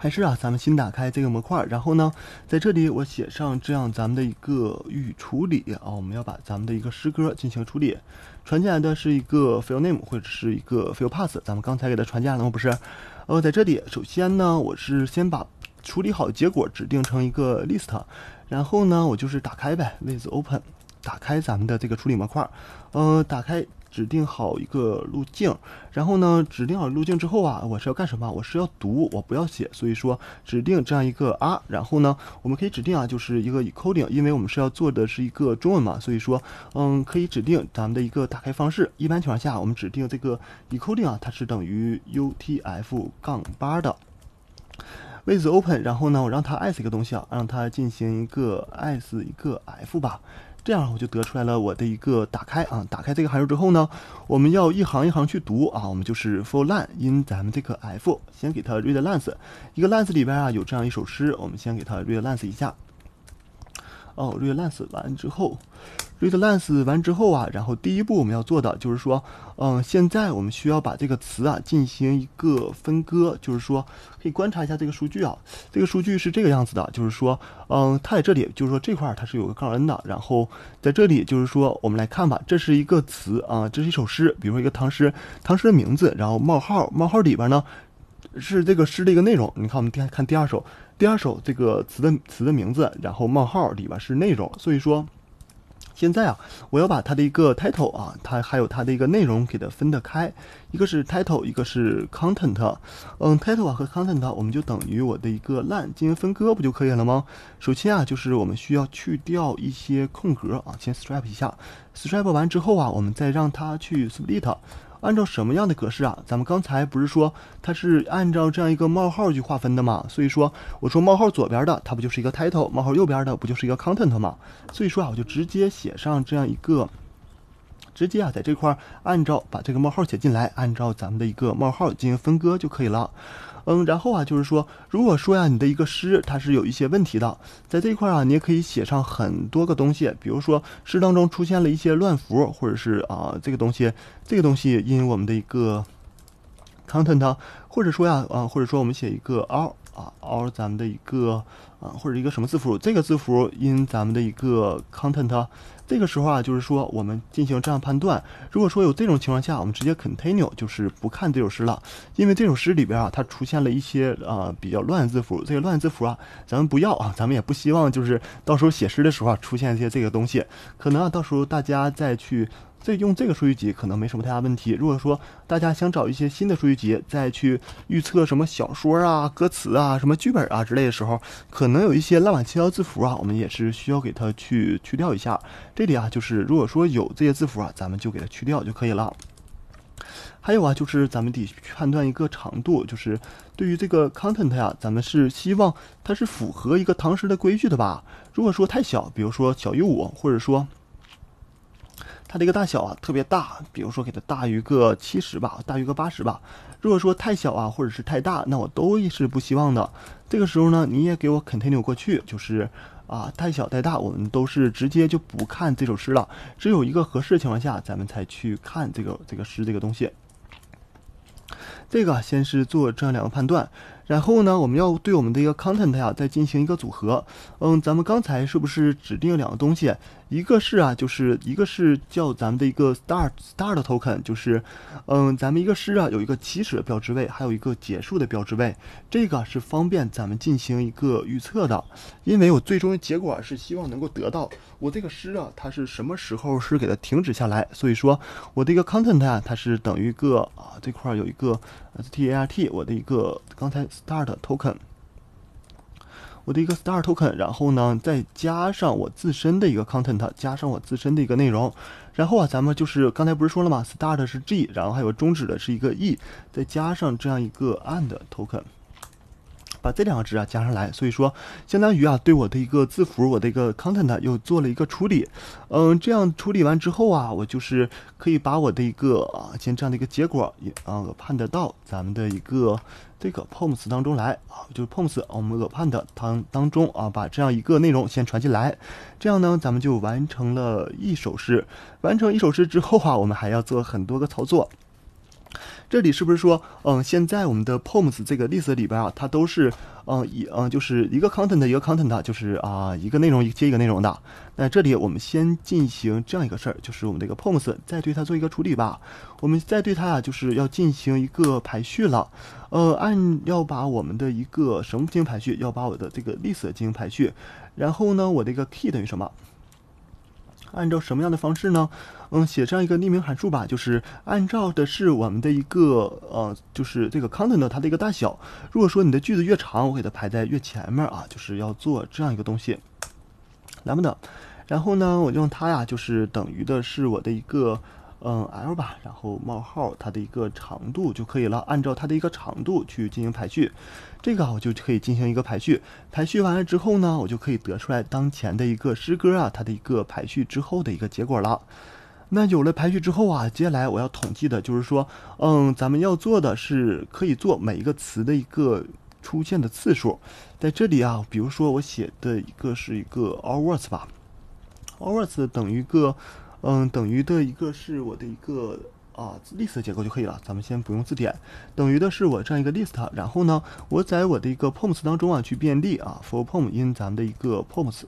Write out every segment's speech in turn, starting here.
还是啊，咱们先打开这个模块，然后呢，在这里我写上这样咱们的一个预处理啊，我们要把咱们的一个诗歌进行处理，传进来的是一个 file name 或者是一个 file path，咱们刚才给它传进来了不是？呃，在这里首先呢，我是先把处理好结果指定成一个 list，然后呢，我就是打开呗，with open，打开咱们的这个处理模块，呃，打开。指定好一个路径，然后呢，指定好路径之后啊，我是要干什么？我是要读，我不要写，所以说指定这样一个 R，然后呢，我们可以指定啊，就是一个 encoding，因为我们是要做的是一个中文嘛，所以说，嗯，可以指定咱们的一个打开方式。一般情况下，我们指定这个 encoding 啊，它是等于 UTF-8 杠的，with open，然后呢，我让它 as 一个东西啊，让它进行一个 as 一个 f 吧。这样我就得出来了我的一个打开啊，打开这个函数之后呢，我们要一行一行去读啊，我们就是 for line，因咱们这个 f 先给它 read lines，一个 lines 里边啊有这样一首诗，我们先给它 read lines 一下。哦，read lines 完之后。readlines 完之后啊，然后第一步我们要做的就是说，嗯，现在我们需要把这个词啊进行一个分割，就是说可以观察一下这个数据啊，这个数据是这个样子的，就是说，嗯，它在这里，就是说这块它是有个杠 n 的，然后在这里，就是说我们来看吧，这是一个词啊，这是一首诗，比如说一个唐诗，唐诗的名字，然后冒号，冒号里边呢是这个诗的一个内容，你看我们看看第二首，第二首这个词的词的名字，然后冒号里边是内容，所以说。现在啊，我要把它的一个 title 啊，它还有它的一个内容给它分得开，一个是 title，一个是 content。嗯，title 啊和 content 我们就等于我的一个 line 进行分割不就可以了吗？首先啊，就是我们需要去掉一些空格啊，先 strip 一下，strip 完之后啊，我们再让它去 split。按照什么样的格式啊？咱们刚才不是说它是按照这样一个冒号去划分的吗？所以说，我说冒号左边的它不就是一个 title，冒号右边的不就是一个 content 吗？所以说啊，我就直接写上这样一个。直接啊，在这块按照把这个冒号写进来，按照咱们的一个冒号进行分割就可以了。嗯，然后啊，就是说，如果说呀，你的一个诗它是有一些问题的，在这块啊，你也可以写上很多个东西，比如说诗当中出现了一些乱符，或者是啊这个东西，这个东西因我们的一个 content 或者说呀啊，或者说我们写一个 r 啊 r，咱们的一个啊或者一个什么字符，这个字符因咱们的一个 content。这个时候啊，就是说我们进行这样判断：如果说有这种情况下，我们直接 continue 就是不看这首诗了，因为这首诗里边啊，它出现了一些啊比较乱字符。这些乱字符啊，咱们不要啊，咱们也不希望就是到时候写诗的时候啊出现一些这个东西，可能啊到时候大家再去。这用这个数据集可能没什么太大问题。如果说大家想找一些新的数据集再去预测什么小说啊、歌词啊、什么剧本啊之类的时候，可能有一些烂码、七掉字符啊，我们也是需要给它去去掉一下。这里啊，就是如果说有这些字符啊，咱们就给它去掉就可以了。还有啊，就是咱们得判断一个长度，就是对于这个 content 呀，咱们是希望它是符合一个唐诗的规矩的吧？如果说太小，比如说小于五，或者说。它这个大小啊特别大，比如说给它大于个七十吧，大于个八十吧。如果说太小啊，或者是太大，那我都是不希望的。这个时候呢，你也给我 continue 过去，就是啊，太小太大，我们都是直接就不看这首诗了。只有一个合适的情况下，咱们才去看这个这个诗这个东西。这个先是做这样两个判断，然后呢，我们要对我们的一个 content 啊再进行一个组合。嗯，咱们刚才是不是指定两个东西？一个是啊，就是一个是叫咱们的一个 start start 的 token，就是，嗯，咱们一个诗啊，有一个起始的标志位，还有一个结束的标志位，这个是方便咱们进行一个预测的。因为我最终结果是希望能够得到我这个诗啊，它是什么时候是给它停止下来。所以说，我的一个 content 啊，它是等于一个啊，这块有一个 start，我的一个刚才 start token。我的一个 start token，然后呢，再加上我自身的一个 content，加上我自身的一个内容，然后啊，咱们就是刚才不是说了吗？start 是 g，然后还有终止的是一个 e，再加上这样一个 and token。把这两个值啊加上来，所以说相当于啊对我的一个字符，我的一个 content 又做了一个处理，嗯，这样处理完之后啊，我就是可以把我的一个啊先这样的一个结果也啊 append 到咱们的一个这个 poems 当中来啊，就是 poems 我们 append 当当中啊，把这样一个内容先传进来，这样呢，咱们就完成了一首诗。完成一首诗之后啊，我们还要做很多个操作。这里是不是说，嗯，现在我们的 poems 这个 list 里边啊，它都是，嗯，一，嗯，就是一个 content，一个 content 就是啊，一个内容接一个内容的。那这里我们先进行这样一个事儿，就是我们的一个 poems 再对它做一个处理吧。我们再对它啊，就是要进行一个排序了，呃，按要把我们的一个什么进行排序，要把我的这个 list 进行排序。然后呢，我这个 key 等于什么？按照什么样的方式呢？嗯，写这样一个匿名函数吧，就是按照的是我们的一个呃，就是这个 content 它的一个大小。如果说你的句子越长，我给它排在越前面啊，就是要做这样一个东西，lambda。然后呢，我用它呀，就是等于的是我的一个。嗯，l 吧，然后冒号它的一个长度就可以了，按照它的一个长度去进行排序，这个我就可以进行一个排序。排序完了之后呢，我就可以得出来当前的一个诗歌啊它的一个排序之后的一个结果了。那有了排序之后啊，接下来我要统计的就是说，嗯，咱们要做的是可以做每一个词的一个出现的次数。在这里啊，比如说我写的一个是一个 our words 吧，our words 等于一个。嗯，等于的一个是我的一个啊 list 结构就可以了。咱们先不用字典，等于的是我这样一个 list。然后呢，我在我的一个 poms 当中啊去便利啊，for pom in 咱们的一个 poms，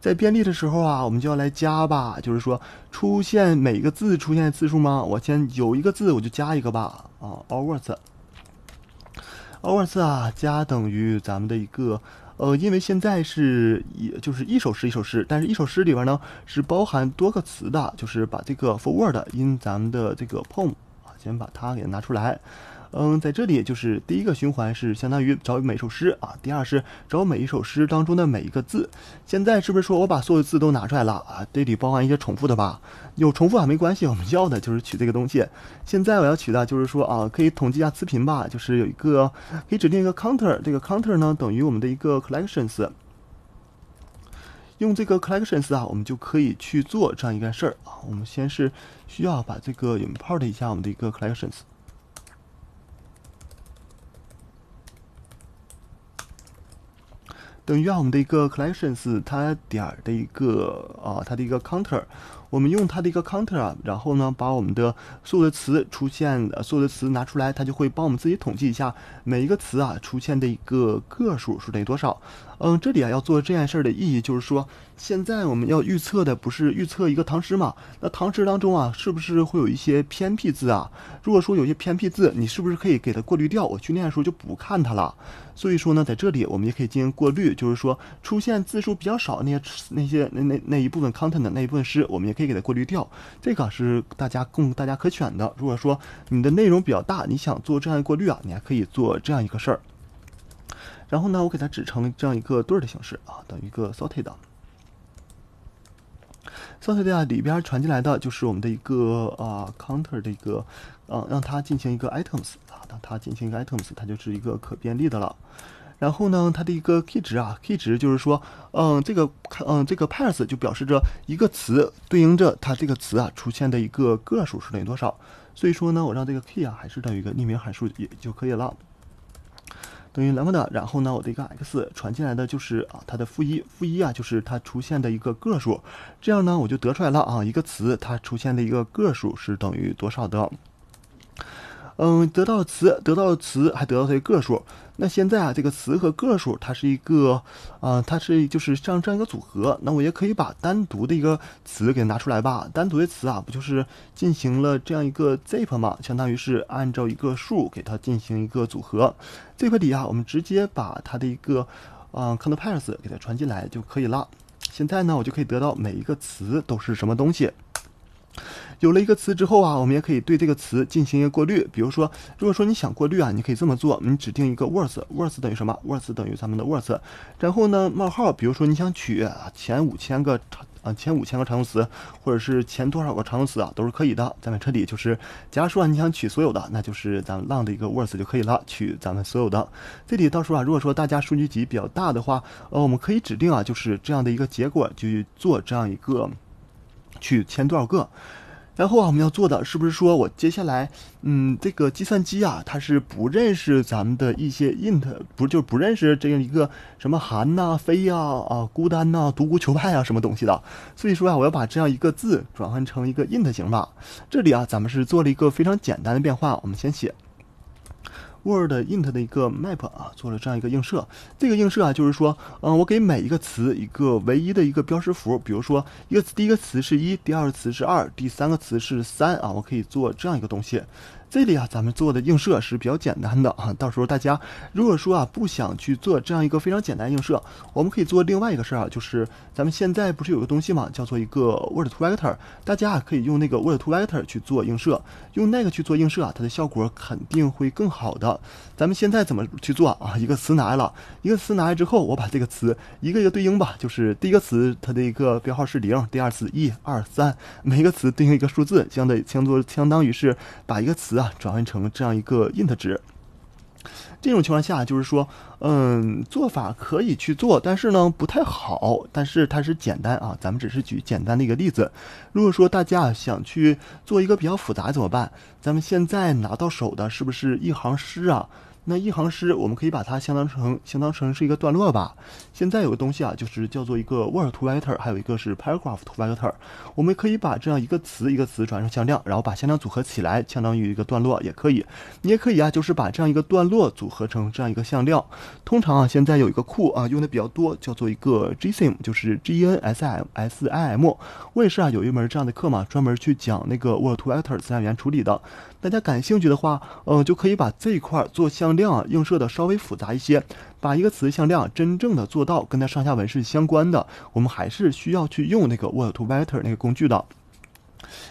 在便利的时候啊，我们就要来加吧，就是说出现每个字出现的次数吗？我先有一个字，我就加一个吧啊 o u e r s o u r s 啊加等于咱们的一个。呃，因为现在是一就是一首诗，一首诗，但是一首诗里边呢是包含多个词的，就是把这个 forward 因咱们的这个 poem 啊，先把它给拿出来。嗯，在这里就是第一个循环是相当于找每首诗啊，第二是找每一首诗当中的每一个字。现在是不是说我把所有字都拿出来了啊？这里包含一些重复的吧？有重复啊，没关系，我们要的就是取这个东西。现在我要取的就是说啊，可以统计一下词频吧，就是有一个可以指定一个 counter，这个 counter 呢等于我们的一个 collections。用这个 collections 啊，我们就可以去做这样一件事儿啊。我们先是需要把这个 import 一下我们的一个 collections。等于啊，我们的一个 collections 它点儿的一个啊，它的一个 counter。我们用它的一个 counter，然后呢，把我们的所有的词出现，所有的词拿出来，它就会帮我们自己统计一下每一个词啊出现的一个个数是等于多少。嗯，这里啊要做这件事儿的意义就是说，现在我们要预测的不是预测一个唐诗嘛？那唐诗当中啊，是不是会有一些偏僻字啊？如果说有些偏僻字，你是不是可以给它过滤掉？我去念的时候就不看它了。所以说呢，在这里我们也可以进行过滤，就是说出现字数比较少那些那些那那那一部分 content 那一部分诗，我们也。可以给它过滤掉，这个是大家供大家可选的。如果说你的内容比较大，你想做这样过滤啊，你还可以做这样一个事儿。然后呢，我给它指成这样一个对儿的形式啊，等于一个 sorted，sorted 啊里边传进来的就是我们的一个啊 counter 的一个，嗯，让它进行一个 items 啊，让它进行一个 items，它就是一个可遍历的了。然后呢，它的一个 k 值啊，k 值就是说，嗯，这个嗯，这个 pairs 就表示着一个词对应着它这个词啊出现的一个个数是等于多少。所以说呢，我让这个 k 啊还是等于一个匿名函数也就可以了，等于 lambda。然后呢，我的一个 x 传进来的就是啊，它的负一负一啊就是它出现的一个个数。这样呢，我就得出来了啊，一个词它出现的一个个数是等于多少的。嗯，得到词，得到词，还得到它的个数。那现在啊，这个词和个数，它是一个，啊，它是就是像这样一个组合。那我也可以把单独的一个词给拿出来吧。单独的词啊，不就是进行了这样一个 zip 嘛？相当于是按照一个数给它进行一个组合。这块底下，我们直接把它的一个，嗯，count pairs 给它传进来就可以了。现在呢，我就可以得到每一个词都是什么东西。有了一个词之后啊，我们也可以对这个词进行一个过滤。比如说，如果说你想过滤啊，你可以这么做：你指定一个 words，words 等于什么？words 等于咱们的 words。然后呢，冒号，比如说你想取啊前五千个啊前五千个常用词，或者是前多少个常用词啊，都是可以的。咱们彻底就是，假如说你想取所有的，那就是咱们浪的一个 words 就可以了，取咱们所有的。这里到时候啊，如果说大家数据集比较大的话，呃，我们可以指定啊，就是这样的一个结果去做这样一个去前多少个。然后啊，我们要做的是不是说，我接下来，嗯，这个计算机啊，它是不认识咱们的一些 int，不就不认识这样一个什么寒呐、飞呀、啊孤单呐、独孤求败啊什么东西的？所以说啊，我要把这样一个字转换成一个 int 型吧。这里啊，咱们是做了一个非常简单的变化，我们先写。word int 的一个 map 啊，做了这样一个映射。这个映射啊，就是说，嗯，我给每一个词一个唯一的一个标识符。比如说，一个第一个词是一，第二个词是二，第三个词是三啊，我可以做这样一个东西。这里啊，咱们做的映射是比较简单的啊。到时候大家如果说啊，不想去做这样一个非常简单映射，我们可以做另外一个事儿啊，就是咱们现在不是有个东西嘛，叫做一个 word to vector。大家啊，可以用那个 word to vector 去做映射，用那个去做映射啊，它的效果肯定会更好的。咱们现在怎么去做啊？一个词拿来了，一个词拿来之后，我把这个词一个一个对应吧，就是第一个词它的一个标号是零，第二词一、二、三，每个词对应一个数字，相对相做相当于是把一个词啊转换成这样一个 int 值。这种情况下，就是说，嗯，做法可以去做，但是呢，不太好。但是它是简单啊，咱们只是举简单的一个例子。如果说大家想去做一个比较复杂怎么办？咱们现在拿到手的是不是一行诗啊？那一行诗，我们可以把它相当成相当成是一个段落吧。现在有个东西啊，就是叫做一个 word to v r i t e r 还有一个是 paragraph to w r c t o r 我们可以把这样一个词一个词转成向量，然后把向量组合起来，相当于一个段落也可以。你也可以啊，就是把这样一个段落组合成这样一个向量。通常啊，现在有一个库啊，用的比较多，叫做一个 GSim，就是 G N S I M。我也是啊，有一门这样的课嘛，专门去讲那个 word to v r i t e r 自然语言处理的。大家感兴趣的话，呃，就可以把这一块做向量映射的稍微复杂一些，把一个词向量真正的做到跟它上下文是相关的，我们还是需要去用那个 Word to Vector 那个工具的。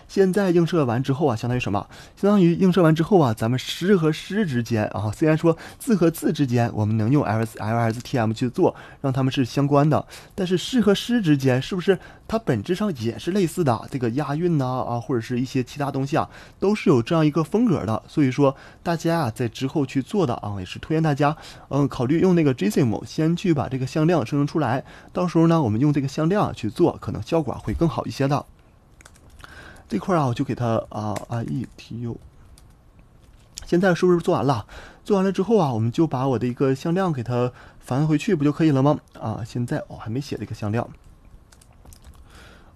现在映射完之后啊，相当于什么？相当于映射完之后啊，咱们诗和诗之间啊，虽然说字和字之间我们能用 L S L S T M 去做，让它们是相关的，但是诗和诗之间是不是它本质上也是类似的？这个押韵呐啊，或者是一些其他东西啊，都是有这样一个风格的。所以说大家啊，在之后去做的啊，也是推荐大家嗯，考虑用那个 J C M 先去把这个向量生成出来，到时候呢，我们用这个向量去做，可能效果会更好一些的。这块啊，我就给它啊啊 e t u。现在是不是做完了？做完了之后啊，我们就把我的一个向量给它返回去不就可以了吗？啊，现在哦还没写这个向量。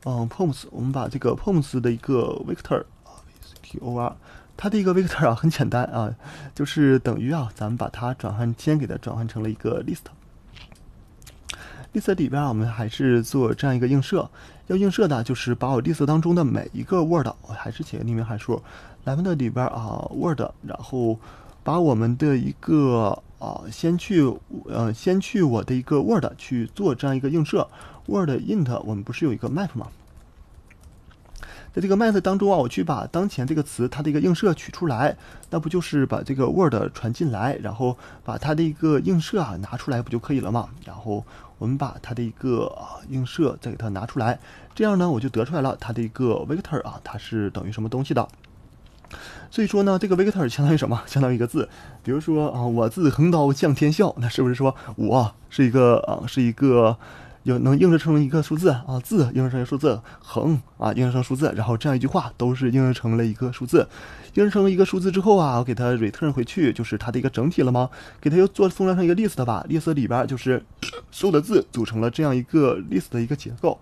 嗯，poms，我们把这个 poms 的一个 vector 啊 v c t o r，它的一个 vector 啊很简单啊，就是等于啊，咱们把它转换先给它转换成了一个 list。list 里边我们还是做这样一个映射。要映射的就是把我 list 当中的每一个 word，还是写个匿名函数，lambda 里边啊，word，然后把我们的一个啊，先去呃，先去我的一个 word 去做这样一个映射，word int 我们不是有一个 map 吗？在这个 m a h 当中啊，我去把当前这个词它的一个映射取出来，那不就是把这个 word 传进来，然后把它的一个映射啊拿出来不就可以了吗？然后我们把它的一个啊映射再给它拿出来，这样呢我就得出来了它的一个 vector 啊，它是等于什么东西的。所以说呢，这个 vector 相当于什么？相当于一个字，比如说啊，我自横刀向天笑，那是不是说我是一个啊，是一个？有，能映射成一个数字啊，字映射成一个数字，横啊映射成数字，然后这样一句话都是映射成了一个数字，映射成一个数字之后啊，我给它 return 回去就是它的一个整体了吗？给它又做封装成一个 list 吧，list 里边就是所有的字组成了这样一个 list 的一个结构。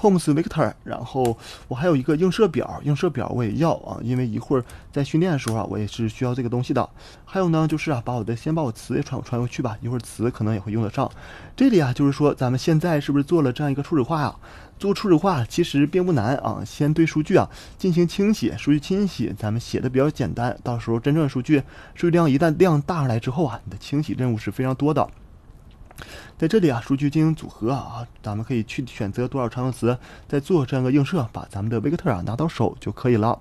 h o m e s v i c t o r 然后我还有一个映射表，映射表我也要啊，因为一会儿在训练的时候啊，我也是需要这个东西的。还有呢，就是啊，把我的先把我词也传传过去吧，一会儿词可能也会用得上。这里啊，就是说咱们现在是不是做了这样一个初始化啊？做初始化其实并不难啊，先对数据啊进行清洗，数据清洗咱们写的比较简单，到时候真正数据数据量一旦量大上来之后啊，你的清洗任务是非常多的。在这里啊，数据进行组合啊，咱们可以去选择多少常用词，再做这样的映射，把咱们的维克特啊拿到手就可以了。